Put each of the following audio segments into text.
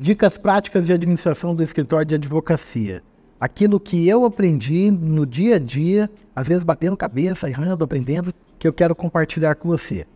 Dicas práticas de administração do escritório de advocacia. Aquilo que eu aprendi no dia a dia, às vezes batendo cabeça, errando, aprendendo, que eu quero compartilhar com você.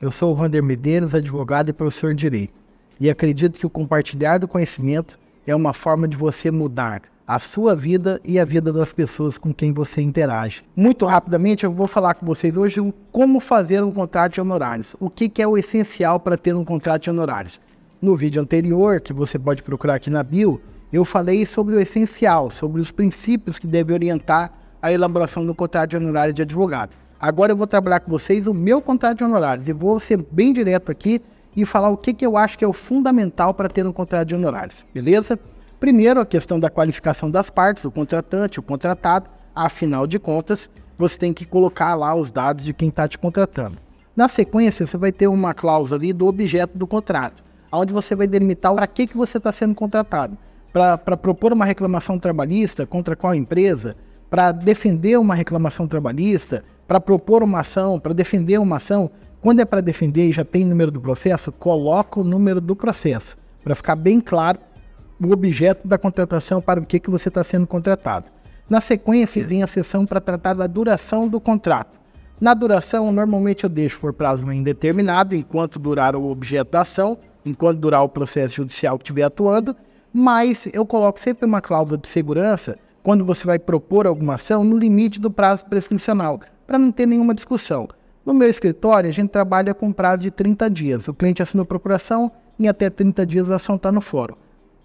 Eu sou o Vander Medeiros, advogado e professor de direito. E acredito que o compartilhar do conhecimento é uma forma de você mudar a sua vida e a vida das pessoas com quem você interage. Muito rapidamente, eu vou falar com vocês hoje como fazer um contrato de honorários. O que, que é o essencial para ter um contrato de honorários? No vídeo anterior, que você pode procurar aqui na bio, eu falei sobre o essencial, sobre os princípios que devem orientar a elaboração do contrato de honorário de advogado. Agora eu vou trabalhar com vocês o meu contrato de honorários e vou ser bem direto aqui e falar o que, que eu acho que é o fundamental para ter um contrato de honorários, beleza? Primeiro, a questão da qualificação das partes, o contratante, o contratado. Afinal de contas, você tem que colocar lá os dados de quem está te contratando. Na sequência, você vai ter uma cláusula ali do objeto do contrato onde você vai delimitar para que, que você está sendo contratado. Para propor uma reclamação trabalhista contra qual empresa, para defender uma reclamação trabalhista, para propor uma ação, para defender uma ação. Quando é para defender e já tem número do processo, coloca o número do processo, para ficar bem claro o objeto da contratação para o que, que você está sendo contratado. Na sequência, vem a sessão para tratar da duração do contrato. Na duração, normalmente eu deixo por prazo indeterminado, enquanto durar o objeto da ação, enquanto durar o processo judicial que estiver atuando, mas eu coloco sempre uma cláusula de segurança quando você vai propor alguma ação no limite do prazo prescricional, para não ter nenhuma discussão. No meu escritório, a gente trabalha com prazo de 30 dias. O cliente assinou procuração, em até 30 dias a ação está no fórum.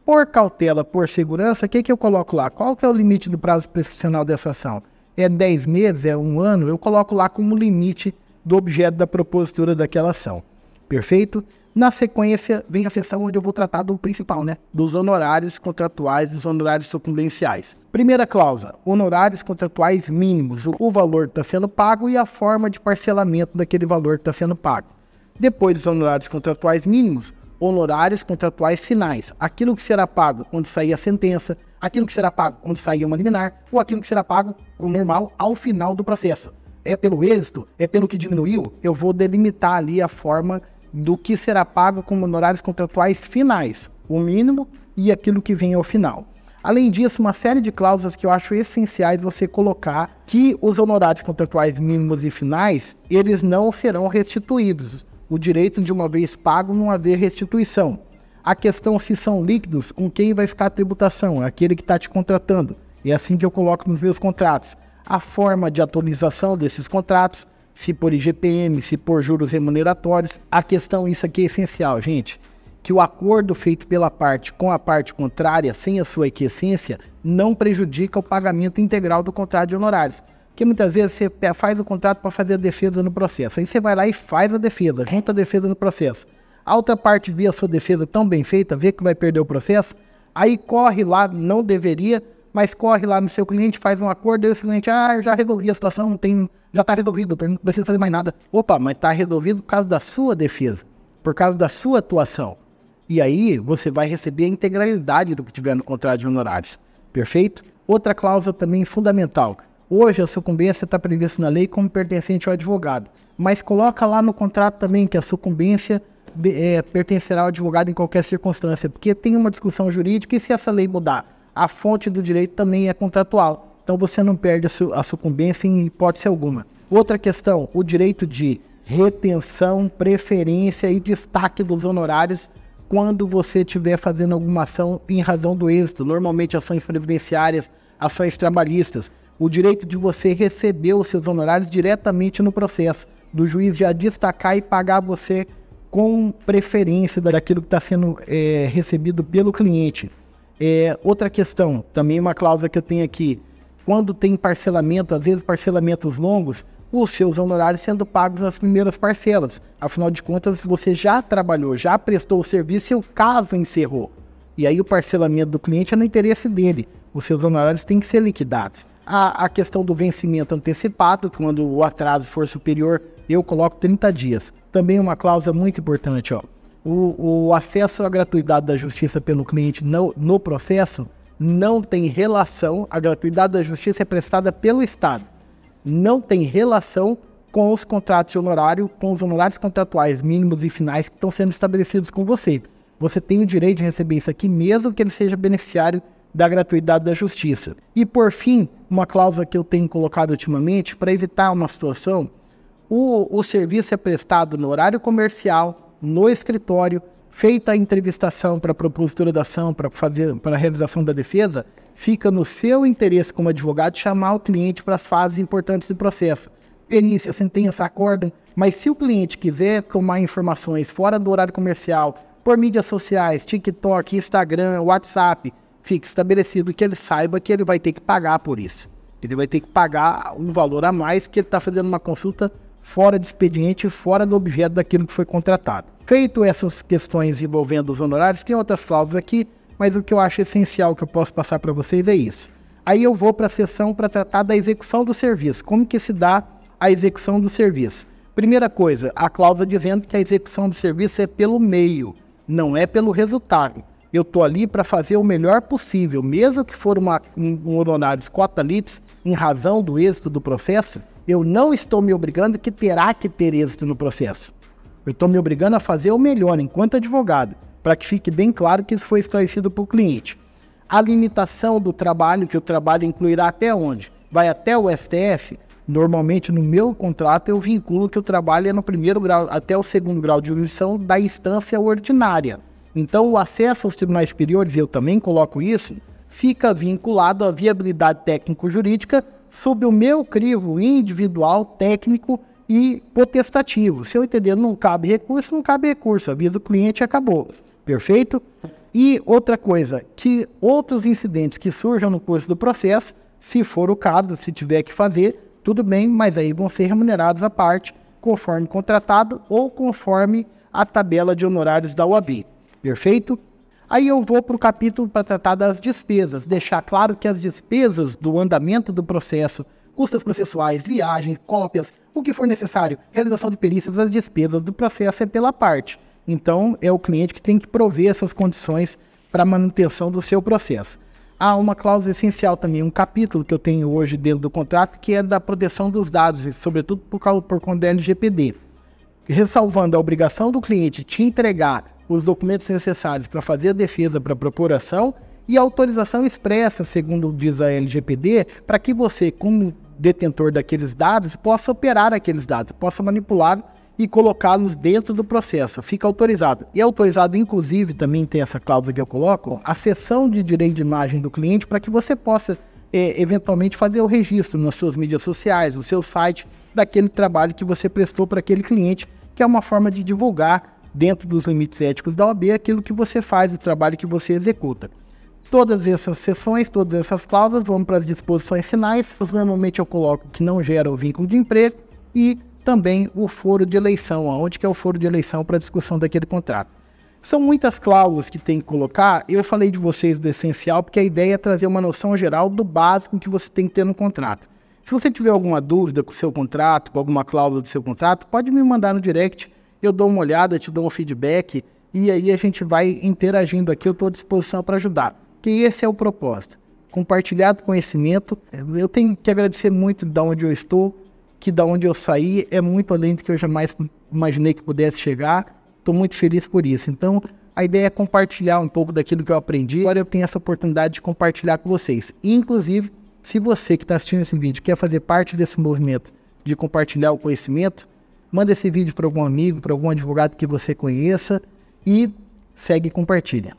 Por cautela, por segurança, o que, que eu coloco lá? Qual que é o limite do prazo prescricional dessa ação? É 10 meses? É um ano? Eu coloco lá como limite do objeto da propositura daquela ação. Perfeito? Na sequência, vem a sessão onde eu vou tratar do principal, né? Dos honorários contratuais, os honorários sucumbenciais. Primeira cláusula: honorários contratuais mínimos, o valor que está sendo pago e a forma de parcelamento daquele valor que está sendo pago. Depois dos honorários contratuais mínimos, honorários contratuais finais, aquilo que será pago quando sair a sentença, aquilo que será pago quando sair uma liminar, ou aquilo que será pago, o normal, ao final do processo. É pelo êxito? É pelo que diminuiu? Eu vou delimitar ali a forma do que será pago como honorários contratuais finais, o mínimo e aquilo que vem ao final. Além disso, uma série de cláusulas que eu acho essenciais você colocar que os honorários contratuais mínimos e finais, eles não serão restituídos. O direito de uma vez pago não haver restituição. A questão se são líquidos, com quem vai ficar a tributação? aquele que está te contratando. É assim que eu coloco nos meus contratos. A forma de atualização desses contratos, se por IGPM, se por juros remuneratórios. A questão, isso aqui é essencial, gente, que o acordo feito pela parte com a parte contrária, sem a sua equiescência, não prejudica o pagamento integral do contrato de honorários. Porque muitas vezes você faz o contrato para fazer a defesa no processo. Aí você vai lá e faz a defesa, junta a defesa no processo. A outra parte vê a sua defesa tão bem feita, vê que vai perder o processo, aí corre lá, não deveria, mas corre lá no seu cliente, faz um acordo, e o cliente, ah, eu já resolvi a situação, tem, já está resolvido, não precisa fazer mais nada. Opa, mas está resolvido por causa da sua defesa, por causa da sua atuação. E aí você vai receber a integralidade do que tiver no contrato de honorários. Perfeito? Outra cláusula também fundamental. Hoje a sucumbência está prevista na lei como pertencente ao advogado, mas coloca lá no contrato também que a sucumbência é, pertencerá ao advogado em qualquer circunstância, porque tem uma discussão jurídica e se essa lei mudar, a fonte do direito também é contratual. Então você não perde a, su a sucumbência em hipótese alguma. Outra questão, o direito de retenção, preferência e destaque dos honorários quando você estiver fazendo alguma ação em razão do êxito, normalmente ações previdenciárias, ações trabalhistas. O direito de você receber os seus honorários diretamente no processo, do juiz já destacar e pagar você com preferência daquilo que está sendo é, recebido pelo cliente. É, outra questão, também uma cláusula que eu tenho aqui. Quando tem parcelamento, às vezes parcelamentos longos, os seus honorários sendo pagos nas primeiras parcelas. Afinal de contas, você já trabalhou, já prestou o serviço e o caso encerrou. E aí o parcelamento do cliente é no interesse dele. Os seus honorários têm que ser liquidados. A, a questão do vencimento antecipado, quando o atraso for superior, eu coloco 30 dias. Também uma cláusula muito importante, ó o, o acesso à gratuidade da justiça pelo cliente no, no processo não tem relação, a gratuidade da justiça é prestada pelo Estado, não tem relação com os contratos de honorário, com os honorários contratuais mínimos e finais que estão sendo estabelecidos com você. Você tem o direito de receber isso aqui, mesmo que ele seja beneficiário da gratuidade da justiça. E por fim, uma cláusula que eu tenho colocado ultimamente para evitar uma situação, o, o serviço é prestado no horário comercial, no escritório, feita a entrevistação para a propositura da ação, para fazer para a realização da defesa, fica no seu interesse como advogado chamar o cliente para as fases importantes do processo. Perícia, sentença, acórdão. Mas se o cliente quiser tomar informações fora do horário comercial, por mídias sociais, TikTok, Instagram, WhatsApp, fica estabelecido que ele saiba que ele vai ter que pagar por isso. Ele vai ter que pagar um valor a mais que ele está fazendo uma consulta fora de expediente e fora do objeto daquilo que foi contratado. Feito essas questões envolvendo os honorários, tem outras cláusulas aqui, mas o que eu acho essencial que eu posso passar para vocês é isso. Aí eu vou para a sessão para tratar da execução do serviço. Como que se dá a execução do serviço? Primeira coisa, a cláusula dizendo que a execução do serviço é pelo meio, não é pelo resultado. Eu estou ali para fazer o melhor possível, mesmo que for uma, um honorário de cota em razão do êxito do processo, eu não estou me obrigando que terá que ter êxito no processo. Eu estou me obrigando a fazer o melhor enquanto advogado, para que fique bem claro que isso foi esclarecido para o cliente. A limitação do trabalho, que o trabalho incluirá até onde? Vai até o STF? Normalmente, no meu contrato, eu vinculo que o trabalho é no primeiro grau até o segundo grau de jurisdição da instância ordinária. Então, o acesso aos tribunais superiores, eu também coloco isso, fica vinculado à viabilidade técnico-jurídica sob o meu crivo individual, técnico e potestativo. Se eu entender, não cabe recurso, não cabe recurso, avisa o cliente e acabou. Perfeito? E outra coisa, que outros incidentes que surjam no curso do processo, se for o caso, se tiver que fazer, tudo bem, mas aí vão ser remunerados à parte, conforme contratado ou conforme a tabela de honorários da UAB. Perfeito? Aí eu vou para o capítulo para tratar das despesas, deixar claro que as despesas do andamento do processo, custas processuais, viagens, cópias, o que for necessário, realização de perícias, as despesas do processo é pela parte. Então, é o cliente que tem que prover essas condições para manutenção do seu processo. Há uma cláusula essencial também, um capítulo que eu tenho hoje dentro do contrato, que é da proteção dos dados, sobretudo por, causa, por conta da LGPD. Ressalvando a obrigação do cliente de entregar os documentos necessários para fazer a defesa para a procuração e autorização expressa, segundo diz a LGPD, para que você, como detentor daqueles dados, possa operar aqueles dados, possa manipular e colocá-los dentro do processo. Fica autorizado. E é autorizado, inclusive, também tem essa cláusula que eu coloco, a cessão de direito de imagem do cliente para que você possa é, eventualmente fazer o registro nas suas mídias sociais, no seu site, daquele trabalho que você prestou para aquele cliente, que é uma forma de divulgar dentro dos limites éticos da OAB, é aquilo que você faz, o trabalho que você executa. Todas essas sessões, todas essas cláusulas vão para as disposições finais, normalmente eu coloco que não gera o vínculo de emprego e também o foro de eleição, onde que é o foro de eleição para discussão daquele contrato. São muitas cláusulas que tem que colocar. Eu falei de vocês do essencial, porque a ideia é trazer uma noção geral do básico que você tem que ter no contrato. Se você tiver alguma dúvida com o seu contrato, com alguma cláusula do seu contrato, pode me mandar no direct eu dou uma olhada, te dou um feedback e aí a gente vai interagindo aqui. Eu estou à disposição para ajudar. Que esse é o propósito. Compartilhar conhecimento. Eu tenho que agradecer muito da onde eu estou, que da onde eu saí é muito além do que eu jamais imaginei que pudesse chegar. Estou muito feliz por isso. Então, a ideia é compartilhar um pouco daquilo que eu aprendi. Agora eu tenho essa oportunidade de compartilhar com vocês. Inclusive, se você que está assistindo esse vídeo quer fazer parte desse movimento de compartilhar o conhecimento, manda esse vídeo para algum amigo, para algum advogado que você conheça e segue e compartilha.